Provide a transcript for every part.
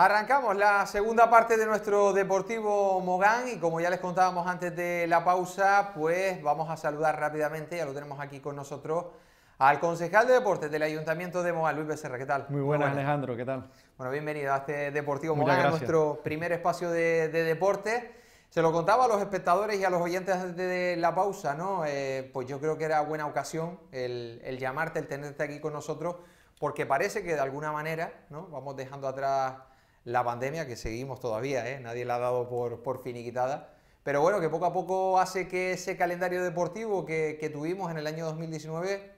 Arrancamos la segunda parte de nuestro Deportivo Mogán y como ya les contábamos antes de la pausa, pues vamos a saludar rápidamente, ya lo tenemos aquí con nosotros, al concejal de deportes del Ayuntamiento de Mogán, Luis Becerra, ¿qué tal? Muy buenas, Alejandro, ¿qué tal? Bueno, bienvenido a este Deportivo Mogán, a nuestro primer espacio de, de deporte. Se lo contaba a los espectadores y a los oyentes antes de la pausa, ¿no? Eh, pues yo creo que era buena ocasión el llamarte, el tenerte aquí con nosotros, porque parece que de alguna manera, ¿no? Vamos dejando atrás la pandemia, que seguimos todavía, ¿eh? nadie la ha dado por, por, finiquitada. Pero bueno, que poco a poco hace que ese calendario deportivo que, tuvimos en el año 2019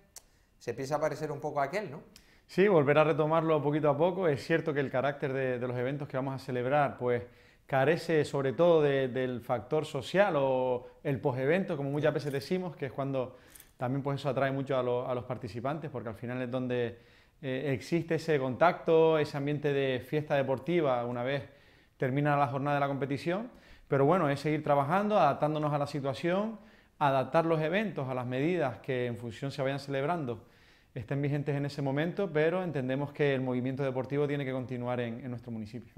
se empiece a parecer un poco a aquel, ¿no? Sí, volver a retomarlo poquito a poco. Es cierto que el carácter de, los eventos que vamos a celebrar, pues carece sobre todo del factor social o el posevento, como muchas veces decimos, que es cuando también pues eso atrae mucho a los participantes, porque al final es donde eh, existe ese contacto, ese ambiente de fiesta deportiva una vez termina la jornada de la competición, pero bueno, es seguir trabajando, adaptándonos a la situación, adaptar los eventos a las medidas que en función se vayan celebrando estén vigentes en ese momento, pero entendemos que el movimiento deportivo tiene que continuar en, nuestro municipio.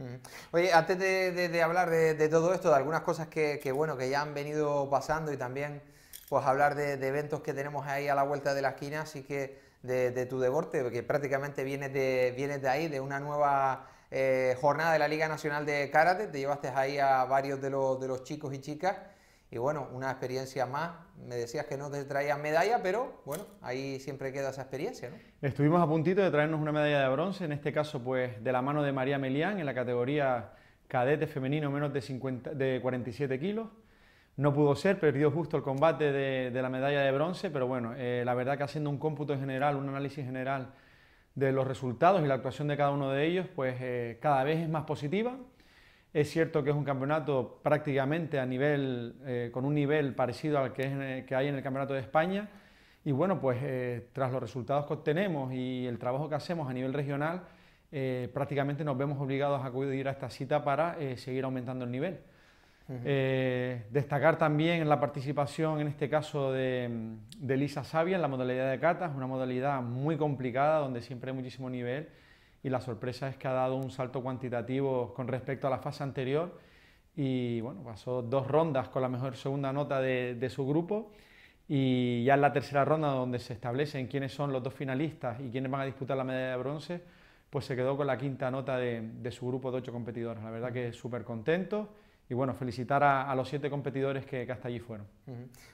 Oye, antes de, hablar de, todo esto, de algunas cosas que, bueno, que ya han venido pasando y también pues hablar de, eventos que tenemos ahí a la vuelta de la esquina, así que de, tu deporte, porque prácticamente vienes de, vienes de ahí, de una nueva eh, jornada de la Liga Nacional de Karate, te llevaste ahí a varios de los, de los chicos y chicas. Y bueno, una experiencia más. Me decías que no te traían medalla, pero bueno, ahí siempre queda esa experiencia, Estuvimos a puntito de traernos una medalla de bronce, en este caso, pues de la mano de María Melián, en la categoría cadete femenino menos de, 50, de 47 kilos. No pudo ser, perdió justo el combate de, la medalla de bronce, pero bueno, eh, la verdad que haciendo un cómputo general, un análisis general de los resultados y la actuación de cada uno de ellos, pues eh, cada vez es más positiva. Es cierto que es un campeonato prácticamente a nivel, eh, con un nivel parecido al que, hay en el Campeonato de España. Y bueno, pues tras los resultados que obtenemos y el trabajo que hacemos a nivel regional, prácticamente nos vemos obligados a acudir a esta cita para seguir aumentando el nivel. Eh, destacar también la participación, en este caso, de, Lisa Sabia en la modalidad de catas, una modalidad muy complicada donde siempre hay muchísimo nivel y la sorpresa es que ha dado un salto cuantitativo con respecto a la fase anterior y bueno, pasó dos rondas con la mejor segunda nota de, su grupo y ya en la tercera ronda donde se establecen quiénes son los dos finalistas y quiénes van a disputar la medalla de bronce, pues se quedó con la quinta nota de, su grupo de ocho competidores, La verdad que súper contento y bueno, felicitar a, los siete competidores que, hasta allí fueron.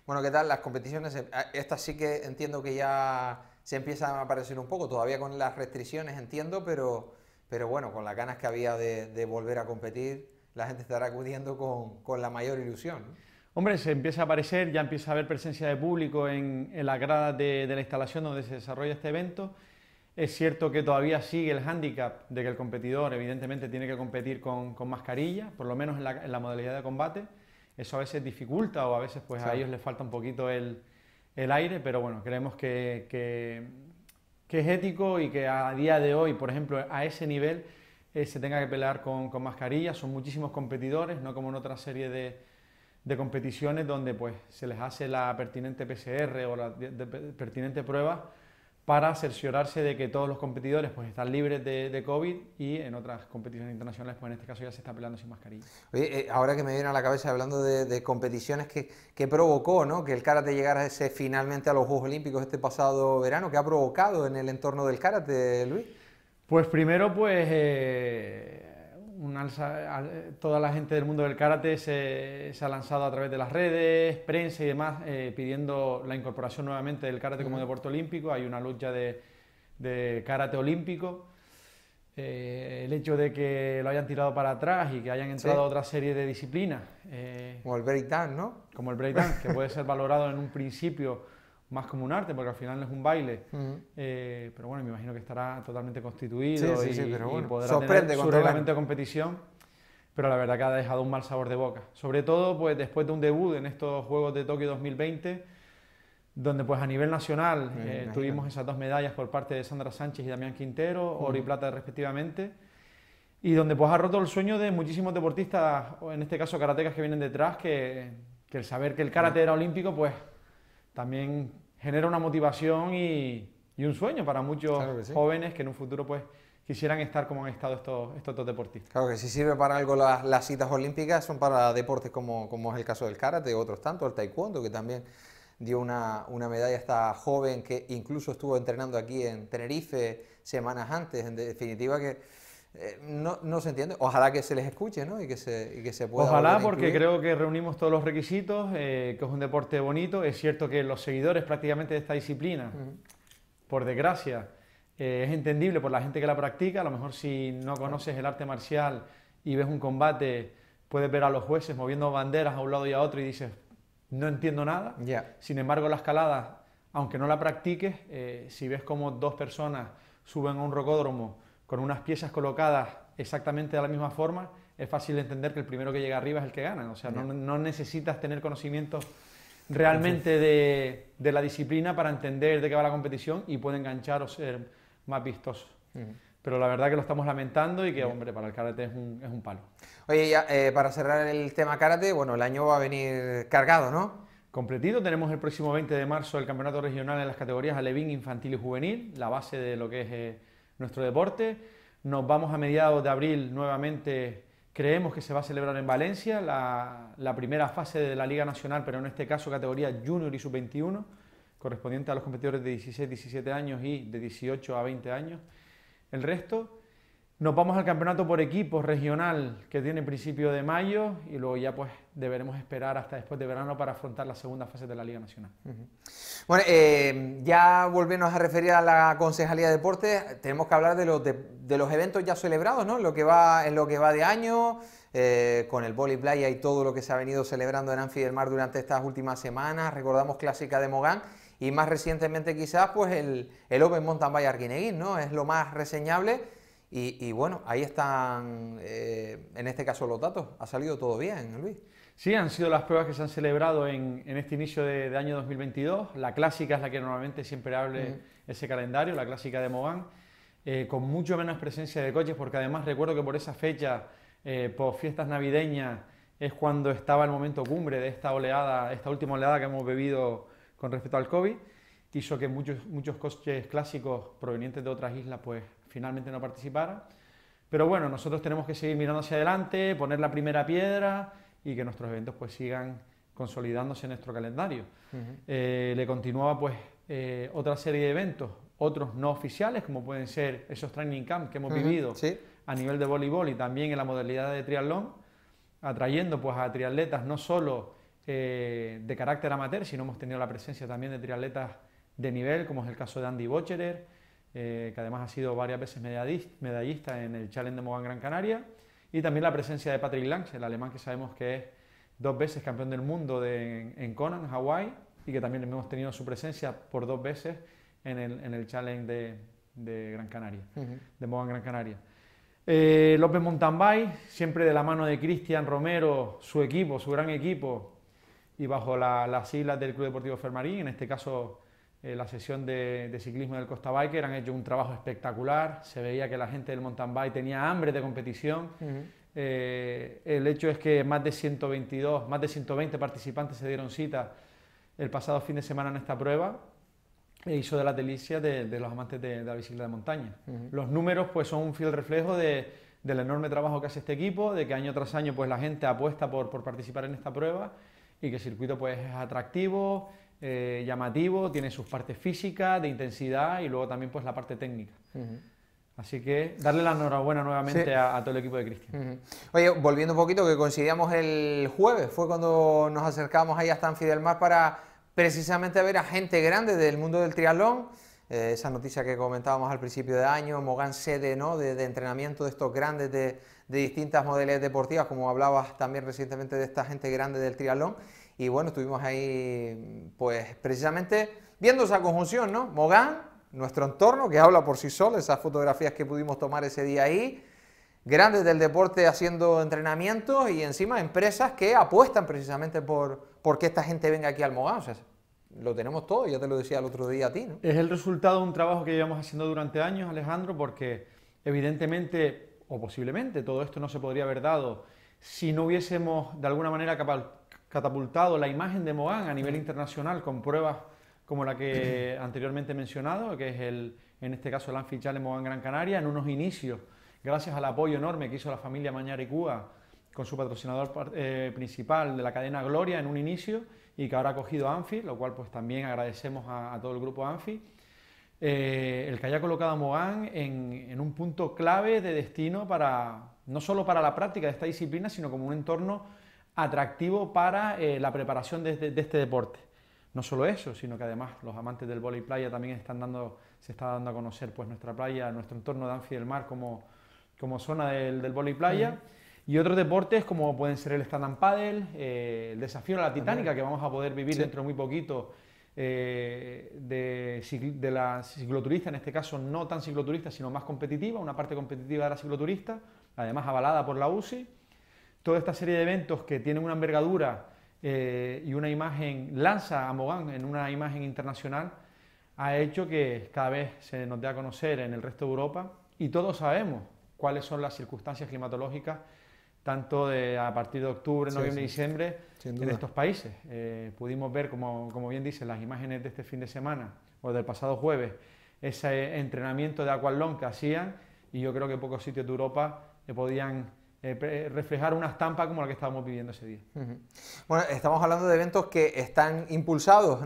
Bueno, ¿qué tal las competiciones? Eh, Estas sí que entiendo que ya se empiezan a aparecer un poco, todavía con las restricciones entiendo, pero, pero bueno, con las ganas que había de, volver a competir, la gente estará acudiendo con, la mayor ilusión. Hombre, se empieza a aparecer, ya empieza a haber presencia de público en, en las de, de la instalación donde se desarrolla este evento es cierto que todavía sigue el hándicap de que el competidor evidentemente tiene que competir con, mascarilla, por lo menos en la, modalidad de combate. Eso a veces dificulta o a veces pues a ellos les falta un poquito el, aire, pero bueno, creemos que, que, es ético y que a día de hoy, por ejemplo, a ese nivel eh, se tenga que pelear con, mascarilla, mascarillas. Son muchísimos competidores, no como en otra serie de, competiciones donde pues se les hace la pertinente PCR o la pertinente prueba para cerciorarse de que todos los competidores pues, están libres de, COVID y en otras competiciones internacionales, pues en este caso ya se está peleando sin mascarilla. Oye, eh, ahora que me viene a la cabeza hablando de, competiciones que, provocó, ¿no? Que el karate llegara ese, finalmente a los Juegos Olímpicos este pasado verano, ¿qué ha provocado en el entorno del karate, Luis? Pues primero, pues eh, alza, eh, toda la gente del mundo del karate se, ha lanzado a través de las redes, prensa y demás, eh, pidiendo la incorporación nuevamente del karate como deporte olímpico. Hay una lucha de, karate olímpico. Eh, el hecho de que lo hayan tirado para atrás y que hayan entrado a otra serie de disciplinas. como el breakdance, ¿no? Como el breakdance, que puede ser valorado en un principio más como un arte, porque al final no es un baile. Eh, pero bueno, me imagino que estará totalmente constituido y, podrá tener su reglamento de competición. Pero la verdad que ha dejado un mal sabor de boca. Sobre todo pues, después de un debut en estos Juegos de Tokio 2020, donde pues a nivel nacional eh, tuvimos esas dos medallas por parte de Sandra Sánchez y Damián Quintero, oro y plata respectivamente. Y donde pues ha roto el sueño de muchísimos deportistas, en este caso karatecas que vienen detrás, que, el saber que el karate era olímpico, pues también genera una motivación y, un sueño para muchos jóvenes que en un futuro pues quisieran estar como han estado estos, estos deportistas. Claro que si sirve para algo las, las citas olímpicas, son para deportes como, como es el caso del karate, otros tanto, el taekwondo, que también dio una, una, medalla a esta joven que incluso estuvo entrenando aquí en Tenerife semanas antes. En definitiva, que eh, no, se entiende. Ojalá que se les escuche y, que se, que pueda. Ojalá, porque creo que reunimos todos los requisitos, eh, que es un deporte bonito. Es cierto que los seguidores prácticamente de esta disciplina, por desgracia, eh, es entendible por la gente que la practica. A lo mejor si no conoces el arte marcial y ves un combate, puedes ver a los jueces moviendo banderas a un lado y a otro y dices, no entiendo nada. Sin embargo, la escalada, aunque no la practiques, si ves como dos personas suben a un rocódromo, con unas piezas colocadas exactamente de la misma forma, es fácil entender que el primero que llega arriba es el que gana. O sea, no, necesitas tener conocimiento realmente de, la disciplina para entender de qué va la competición y puede enganchar o ser más vistoso. Pero la verdad que lo estamos lamentando y que, hombre, para el karate es un, palo. Oye, ya, eh, para cerrar el tema karate, bueno, el año va a venir cargado, ¿no? Completito, tenemos el próximo 20 de marzo el campeonato regional en las categorías alevín, infantil y juvenil, la base de lo que es... Eh, nuestro deporte. Nos vamos a mediados de abril nuevamente, creemos que se va a celebrar en Valencia la, primera fase de la Liga Nacional, pero en este caso categoría junior y sub-21, correspondiente a los competidores de 16, 17 años y de 18 a 20 años. El resto nos vamos al campeonato por equipos regional que tiene principio de mayo y luego ya pues deberemos esperar hasta después de verano para afrontar la segunda fase de la Liga Nacional. Bueno, eh, ya volviéndonos a referir a la Concejalía de Deportes, tenemos que hablar de los, eventos ya celebrados, ¿no? Lo que va, en lo que va de año, eh, con el boli playa y todo lo que se ha venido celebrando en Anfi del Mar durante estas últimas semanas, recordamos Clásica de Mogán y más recientemente quizás pues el, el Open Mountain Bike Arguineguín, ¿no? Es lo más reseñable y, bueno, ahí están, eh, en este caso, los datos. Ha salido todo bien, Luis. Sí, han sido las pruebas que se han celebrado en, este inicio de, año 2022. La clásica es la que normalmente siempre hable ese calendario, la clásica de Mogán, eh, con mucho menos presencia de coches, porque además recuerdo que por esa fecha, eh, por fiestas navideñas, es cuando estaba el momento cumbre de esta oleada, esta última oleada que hemos bebido con respecto al COVID, hizo que muchos, muchos coches clásicos provenientes de otras islas pues finalmente no participara. Pero bueno, nosotros tenemos que seguir mirando hacia adelante, poner la primera piedra y que nuestros eventos pues sigan consolidándose en nuestro calendario. Eh, le continuaba pues eh, otra serie de eventos, otros no oficiales, como pueden ser esos training camps que hemos vivido a nivel de voleibol y también en la modalidad de triatlón, atrayendo pues a triatletas no solo eh, de carácter amateur, sino hemos tenido la presencia también de triatletas de nivel, como es el caso de Andy Bocherer, eh, que además ha sido varias veces medallista en el Challenge de Mogán Gran Canaria, y también la presencia de Patrick Lange, el alemán que sabemos que es dos veces campeón del mundo en, Conan, Hawái, y que también hemos tenido su presencia por dos veces en el, en el Challenge de, Gran Canaria, de Mogán Gran Canaria. Eh, López Montambay, siempre de la mano de Cristian Romero, su equipo, su gran equipo, y bajo las islas siglas del Club Deportivo Fermarín, en este caso eh, la sesión de, ciclismo del Costa Biker, han hecho un trabajo espectacular, se veía que la gente del mountain bike tenía hambre de competición. Eh, el hecho es que más de 122, más de 120 participantes se dieron cita el pasado fin de semana en esta prueba e hizo de la delicia de, los amantes de, la bicicleta de montaña. Los números pues son un fiel reflejo del enorme trabajo que hace este equipo, de que año tras año pues la gente apuesta por, por participar en esta prueba y que el circuito pues es atractivo eh, llamativo, tiene sus partes físicas, de intensidad y luego también pues la parte técnica. Así que darle la enhorabuena nuevamente a, todo el equipo de Cristian. Oye, volviendo un poquito, que coincidíamos el jueves, fue cuando nos acercamos ahí hasta San para precisamente ver a gente grande del mundo del triatlón. Eh, esa noticia que comentábamos al principio de año, Mogán sede ¿no? de, entrenamiento de estos grandes de, de distintas modalidades deportivas, como hablabas también recientemente de esta gente grande del triatlón. Y bueno, estuvimos ahí, pues precisamente viendo esa conjunción, ¿no? Mogán, nuestro entorno, que habla por sí solo, esas fotografías que pudimos tomar ese día ahí, grandes del deporte haciendo entrenamientos y encima empresas que apuestan precisamente por, por que esta gente venga aquí al Mogán. O sea, lo tenemos todo, ya te lo decía el otro día a ti. Es el resultado de un trabajo que llevamos haciendo durante años, Alejandro, porque evidentemente, o posiblemente, todo esto no se podría haber dado si no hubiésemos de alguna manera capaz catapultado la imagen de Moan a nivel internacional con pruebas como la que anteriormente he mencionado, que es el, en este caso el Chale Moan Gran Canaria, en unos inicios, gracias al apoyo enorme que hizo la familia Mañar y Cuba con su patrocinador eh, principal de la cadena Gloria en un inicio y que ahora ha cogido Anfi, lo cual pues también agradecemos a, todo el grupo Anfi. Eh, el que haya colocado a Moan en, en un punto clave de destino para, no solo para la práctica de esta disciplina, sino como un entorno atractivo para eh, la preparación este, de, este deporte. No solo eso, sino que además los amantes del vóley playa también están dando, se está dando a conocer pues, nuestra playa, nuestro entorno de Anfi del Mar como, como zona del, del playa. Y otros deportes como pueden ser el stand up paddle, eh, el desafío a la titánica que vamos a poder vivir dentro de muy poquito eh, de, de, la cicloturista, en este caso no tan cicloturista, sino más competitiva, una parte competitiva de la cicloturista, además avalada por la UCI toda esta serie de eventos que tienen una envergadura eh, y una imagen, lanza a Mogán en una imagen internacional, ha hecho que cada vez se nos dé a conocer en el resto de Europa y todos sabemos cuáles son las circunstancias climatológicas tanto de, a partir de octubre, noviembre y diciembre en estos países. Eh, pudimos ver, como, como, bien dicen las imágenes de este fin de semana o del pasado jueves, ese entrenamiento de aqualón que hacían y yo creo que pocos sitios de Europa eh, podían eh, eh, reflejar una estampa como la que estábamos viviendo ese día. Bueno, estamos hablando de eventos que están impulsados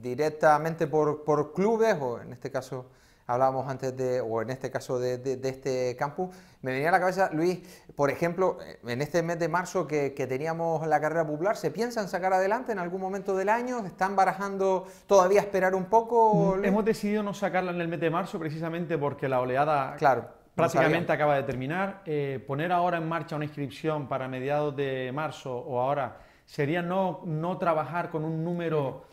directamente por, clubes, o en este caso hablábamos antes de, o en este caso de, este campus, me venía a la cabeza, Luis, por ejemplo, en este mes de marzo que, teníamos la carrera popular, ¿se piensan sacar adelante en algún momento del año? ¿Están barajando todavía esperar un poco? Mm, hemos decidido no sacarla en el mes de marzo precisamente porque la oleada... Claro prácticamente acaba de terminar. Eh, poner ahora en marcha una inscripción para mediados de marzo o ahora sería no, no trabajar con un número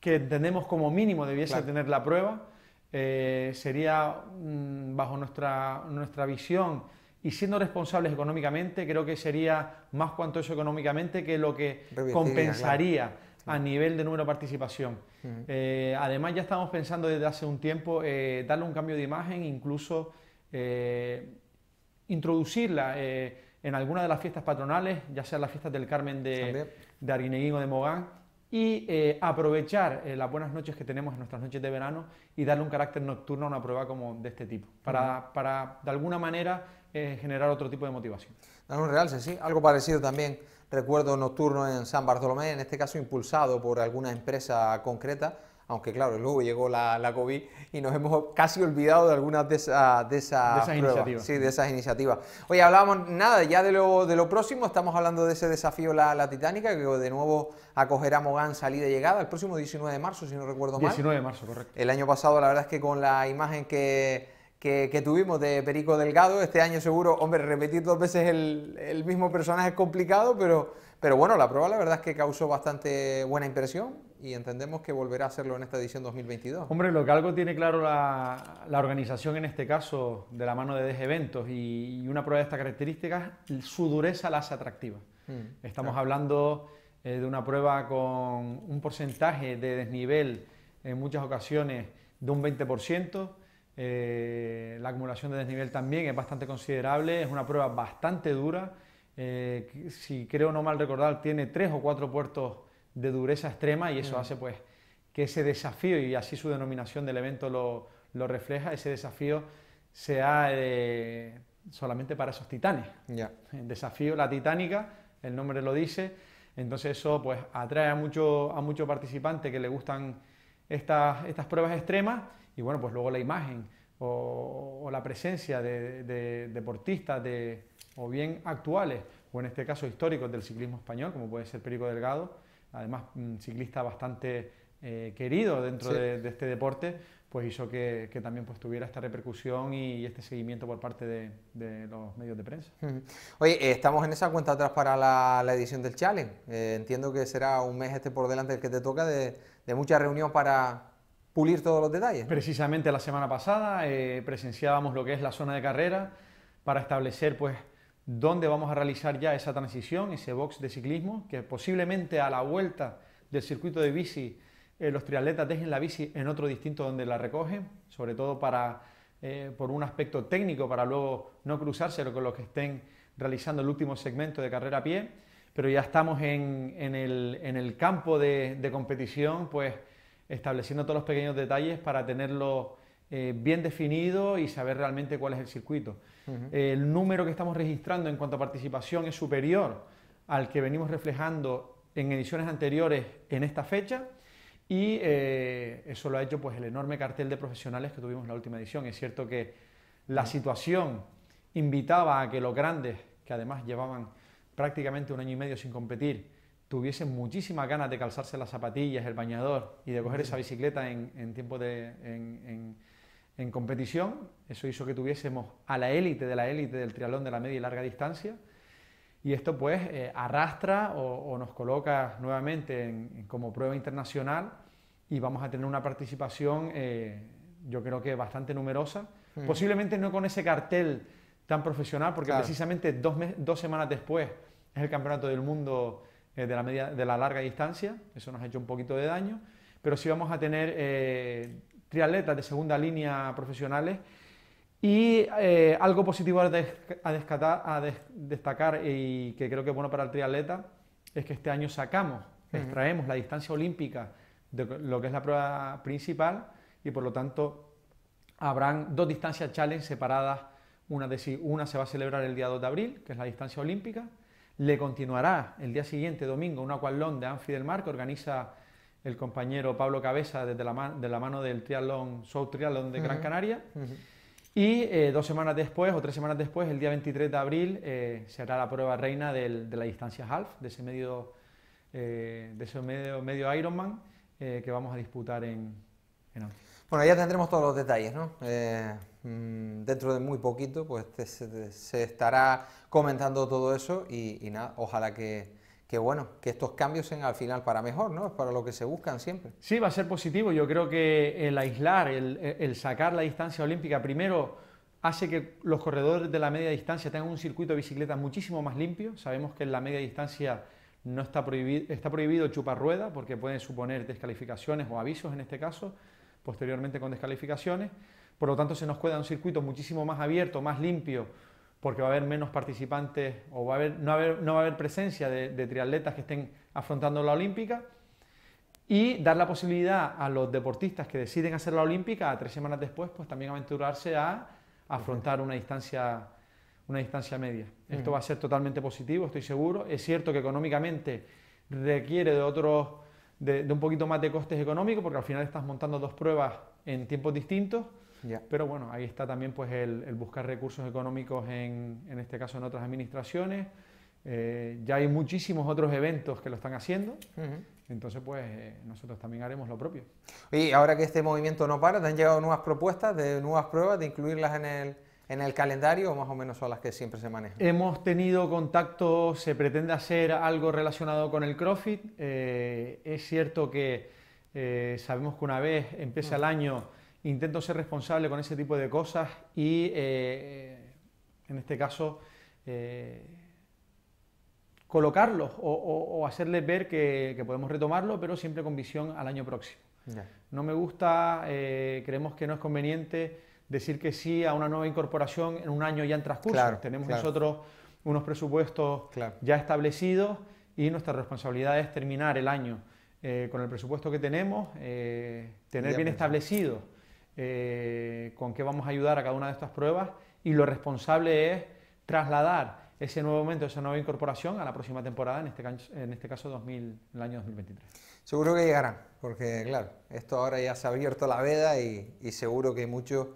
que entendemos como mínimo debiese tener la prueba. Eh, sería mm, bajo nuestra, nuestra visión y siendo responsables económicamente, creo que sería más cuanto eso económicamente que lo que compensaría a nivel de número de participación. Eh, además, ya estamos pensando desde hace un tiempo darle un cambio de imagen, incluso eh, introducirla eh, en alguna de las fiestas patronales, ya sean las fiestas del Carmen de, de o de Mogán, y eh, aprovechar las buenas noches que tenemos en nuestras noches de verano y darle un carácter nocturno a una prueba como de este tipo, para, para de alguna manera generar otro tipo de motivación. Dar un realce, sí, algo parecido también, recuerdo nocturno en San Bartolomé, en este caso impulsado por alguna empresa concreta, aunque claro, luego llegó la, la, COVID y nos hemos casi olvidado de algunas de, de, esas iniciativas. Sí, de esas iniciativas. Oye, hablábamos nada, ya de lo, próximo, estamos hablando de ese desafío La, la Titánica, que de nuevo acogerá Mogán salida y llegada el próximo 19 de marzo, si no recuerdo mal. 19 de marzo, correcto. El año pasado, la verdad es que con la imagen que, que, tuvimos de Perico Delgado. Este año seguro, hombre, repetir dos veces el, mismo personaje es complicado, pero, pero bueno, la prueba la verdad es que causó bastante buena impresión y entendemos que volverá a hacerlo en esta edición 2022. Hombre, lo que algo tiene claro la, la organización en este caso, de la mano de DG Eventos, y, una prueba de estas características, su dureza la hace atractiva. Mm, Estamos hablando eh, de una prueba con un porcentaje de desnivel en muchas ocasiones de un 20%. Eh, la acumulación de desnivel también es bastante considerable, es una prueba bastante dura. Eh, si creo no mal recordar, tiene tres o cuatro puertos de dureza extrema y eso mm. hace pues que ese desafío, y así su denominación del evento lo, refleja, ese desafío sea eh, solamente para esos titanes. ya El desafío, la titánica, el nombre lo dice, entonces eso pues atrae a muchos a muchos participantes que le gustan estas, estas pruebas extremas y bueno, pues luego la imagen o, la presencia de, deportistas de, o bien actuales o en este caso históricos del ciclismo español, como puede ser Perico Delgado, además un ciclista bastante eh, querido dentro de, este deporte, pues hizo que, también pues, tuviera esta repercusión y este seguimiento por parte de, los medios de prensa. Oye, eh, estamos en esa cuenta atrás para la, edición del Challenge. Eh, entiendo que será un mes este por delante el que te toca de, mucha reunión para, pulir todos los detalles. Precisamente la semana pasada presenciábamos lo que es la zona de carrera para establecer pues dónde vamos a realizar ya esa transición, ese box de ciclismo, que posiblemente a la vuelta del circuito de bici eh, los triatletas dejen la bici en otro distinto donde la recogen, sobre todo para, eh, por un aspecto técnico, para luego no cruzarse con los que estén realizando el último segmento de carrera a pie, pero ya estamos en, el, campo de, de competición, pues estableciendo todos los pequeños detalles para tenerlo eh, bien definido y saber realmente cuál es el circuito. El número que estamos registrando en cuanto a participación es superior al que venimos reflejando en ediciones anteriores en esta fecha y eh, eso lo ha hecho pues el enorme cartel de profesionales que tuvimos en la última edición. Es cierto que la situación invitaba a que los grandes, que además llevaban prácticamente un año y medio sin competir, tuviesen muchísimas ganas de calzarse las zapatillas, el bañador y de coger esa bicicleta en, tiempo de, en, en competición. Eso hizo que tuviésemos a la élite de la élite del triatlón de la media y larga distancia. Y esto pues eh, arrastra o, nos coloca nuevamente como prueba internacional y vamos a tener una participación eh, yo creo que bastante numerosa. Posiblemente no con ese cartel tan profesional porque precisamente dos, semanas después es el Campeonato del Mundo eh, de, la media, de la larga distancia. Eso nos ha hecho un poquito de daño. Pero sí vamos a tener triatletas de segunda línea profesionales. Y eh, algo positivo a, destacar y que creo que es bueno para el triatleta es que este año sacamos, extraemos la distancia olímpica de lo que es la prueba principal y por lo tanto habrán dos distancias challenge separadas. Una, de, una se va a celebrar el día 2 de abril, que es la distancia olímpica. Le continuará el día siguiente, domingo, una cualón de Anfi del Mar, que organiza el compañero Pablo Cabeza desde la de la mano del triatlón, South Triathlon de Gran Canaria. Y eh, dos semanas después o tres semanas después, el día 23 de abril, eh, se hará la prueba reina de la distancia half, de ese medio, eh, de ese medio, medio Ironman que vamos a disputar en, en Bueno, ya tendremos todos los detalles, ¿no? Mm, dentro de muy poquito, pues se, estará comentando todo eso y, y nada, ojalá que, que bueno, que estos cambios sean al final para mejor, ¿no? Es para lo que se buscan siempre. Sí, va a ser positivo. Yo creo que el aislar, el, sacar la distancia olímpica, primero hace que los corredores de la media distancia tengan un circuito de bicicleta muchísimo más limpio. Sabemos que en la media distancia no está prohibido, está prohibido chupar rueda porque pueden suponer descalificaciones o avisos en este caso, posteriormente con descalificaciones. Por lo tanto, se nos queda un circuito muchísimo más abierto, más limpio, porque va a haber menos participantes o va a haber, no, va a haber, presencia de, triatletas que estén afrontando la olímpica y dar la posibilidad a los deportistas que deciden hacer la olímpica a tres semanas después, pues también aventurarse a afrontar una distancia, una distancia media. Esto mm. va a ser totalmente positivo, estoy seguro. Es cierto que económicamente requiere de otros, de un poquito más de costes económicos, porque al final estás montando dos pruebas en tiempos distintos pero bueno, ahí está también pues el, buscar recursos económicos en, este caso en otras administraciones. Eh, ya hay muchísimos otros eventos que lo están haciendo. Entonces, pues eh, nosotros también haremos lo propio. Y ahora que este movimiento no para, ¿te han llegado nuevas propuestas de nuevas pruebas, de incluirlas en el, en el calendario o más o menos son las que siempre se manejan? Hemos tenido contacto, se pretende hacer algo relacionado con el CrossFit. Eh, es cierto que sabemos que una vez empieza mm. el año intento ser responsable con ese tipo de cosas y eh, en este caso eh, colocarlos o, o, hacerles ver que, podemos retomarlo, pero siempre con visión al año próximo. No me gusta, eh, creemos que no es conveniente decir que sí a una nueva incorporación en un año ya en transcurso. Tenemos nosotros unos presupuestos ya establecidos y nuestra responsabilidad es terminar el año. con el presupuesto que tenemos, tener bien establecido eh, con qué vamos a ayudar a cada una de estas pruebas y lo responsable es trasladar ese nuevo momento, esa nueva incorporación a la próxima temporada, en este, en este caso 2000, el año 2023. Seguro que llegarán, porque claro, esto ahora ya se ha abierto la veda y, seguro que muchos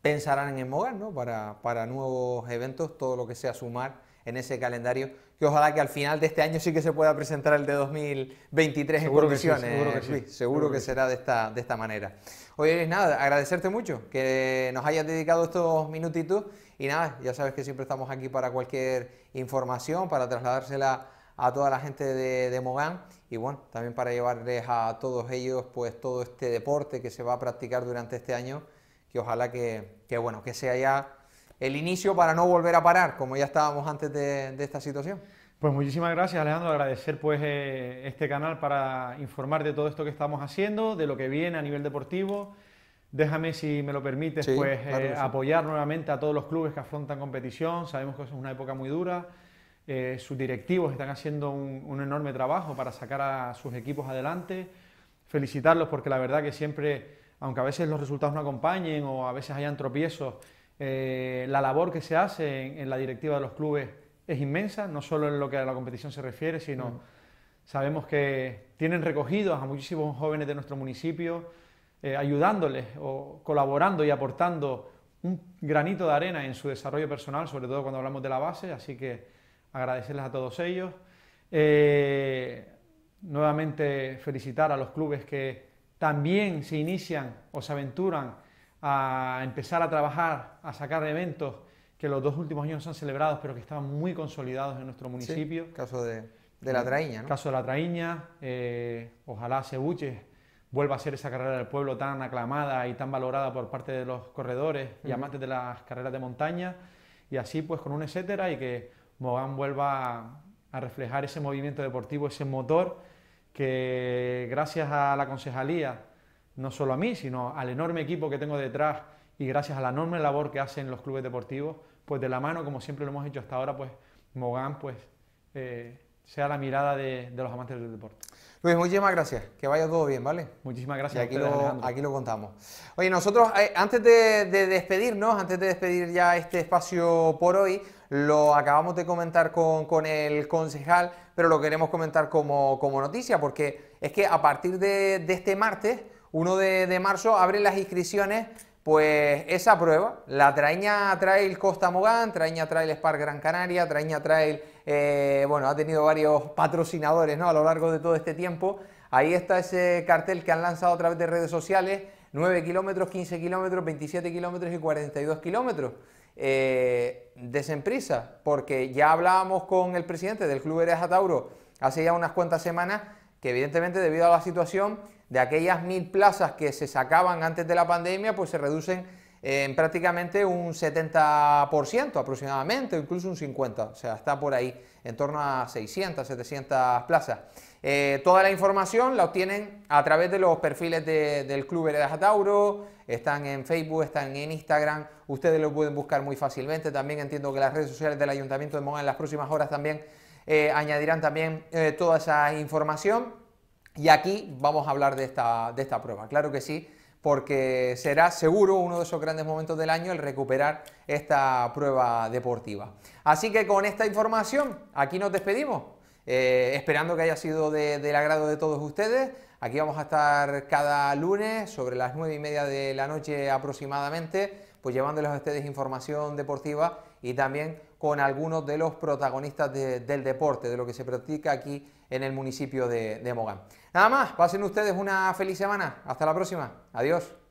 pensarán en mover ¿no? para, para nuevos eventos, todo lo que sea sumar en ese calendario que ojalá que al final de este año sí que se pueda presentar el de 2023 en condiciones. seguro que sí. seguro, que, será de esta, de esta manera. Oye, nada, agradecerte mucho que nos hayas dedicado estos minutitos y nada, ya sabes que siempre estamos aquí para cualquier información, para trasladársela a toda la gente de, Mogán y bueno, también para llevarles a todos ellos pues todo este deporte que se va a practicar durante este año, que ojalá que, que bueno, que sea ya el inicio para no volver a parar, como ya estábamos antes de, esta situación. Pues muchísimas gracias Alejandro, agradecer pues eh, este canal para informar de todo esto que estamos haciendo, de lo que viene a nivel deportivo. Déjame, si me lo permites, pues eh, apoyar nuevamente a todos los clubes que afrontan competición. Sabemos que es una época muy dura. Eh, sus directivos están haciendo un, un, enorme trabajo para sacar a sus equipos adelante. Felicitarlos porque la verdad que siempre, aunque a veces los resultados no acompañen o a veces hayan tropiezos, eh, la labor que se hace en, la directiva de los clubes es inmensa, no solo en lo que a la competición se refiere, sino mm. sabemos que tienen recogidos a muchísimos jóvenes de nuestro municipio, eh, ayudándoles o colaborando y aportando un granito de arena en su desarrollo personal, sobre todo cuando hablamos de la base, así que agradecerles a todos ellos. Eh, nuevamente felicitar a los clubes que también se inician o se aventuran a empezar a trabajar, a sacar eventos que los dos últimos años se han celebrado, pero que estaban muy consolidados en nuestro municipio. caso de, la Traíña, ¿no? Caso de la Traíña, eh, ojalá Cebuche... vuelva a ser esa carrera del pueblo tan aclamada y tan valorada por parte de los corredores y amantes de las carreras de montaña, y así pues con un etcétera, y que Mogán vuelva a reflejar ese movimiento deportivo, ese motor que gracias a la concejalía no solo a mí, sino al enorme equipo que tengo detrás y gracias a la enorme labor que hacen los clubes deportivos, pues de la mano, como siempre lo hemos hecho hasta ahora, pues Mogán pues, eh, sea la mirada de, los amantes del deporte. Luis, muchísimas gracias. Que vaya todo bien, ¿vale? Muchísimas gracias. aquí, lo, contamos. Oye, nosotros, eh, antes de, de despedirnos, antes de despedir ya este espacio por hoy, lo acabamos de comentar con, con, el concejal, pero lo queremos comentar como, como noticia, porque es que a partir de, de este martes 1 de, marzo abren las inscripciones pues esa prueba, la Traeña Trail Costa Mogán, Traeña Trail Spark Gran Canaria, Traeña Trail, eh, bueno, ha tenido varios patrocinadores ¿no? a lo largo de todo este tiempo. Ahí está ese cartel que han lanzado a través de redes sociales, 9 kilómetros, 15 kilómetros, 27 kilómetros y 42 kilómetros. Eh, Desemprisa, porque ya hablábamos con el presidente del Club Ereja Tauro hace ya unas cuantas semanas que evidentemente debido a la situación de aquellas mil plazas que se sacaban antes de la pandemia, pues se reducen eh, en prácticamente un 70% aproximadamente, incluso un 50%, o sea, está por ahí, en torno a 600, 700 plazas. Eh, toda la información la obtienen a través de los perfiles del Club Heredas Tauro, están en Facebook, están en Instagram, ustedes lo pueden buscar muy fácilmente, también entiendo que las redes sociales del Ayuntamiento de Mogán en las próximas horas también eh, añadirán también eh, toda esa información. Y aquí vamos a hablar de esta, de esta prueba, claro que sí, porque será seguro uno de esos grandes momentos del año el recuperar esta prueba deportiva. Así que con esta información, aquí nos despedimos. Eh, esperando que haya sido del agrado de todos ustedes. Aquí vamos a estar cada lunes sobre las nueve y media de la noche aproximadamente, pues llevándoles a ustedes información deportiva y también con algunos de los protagonistas del deporte, de lo que se practica aquí en el municipio de, de Mogán. Nada más, pasen ustedes una feliz semana. Hasta la próxima. Adiós.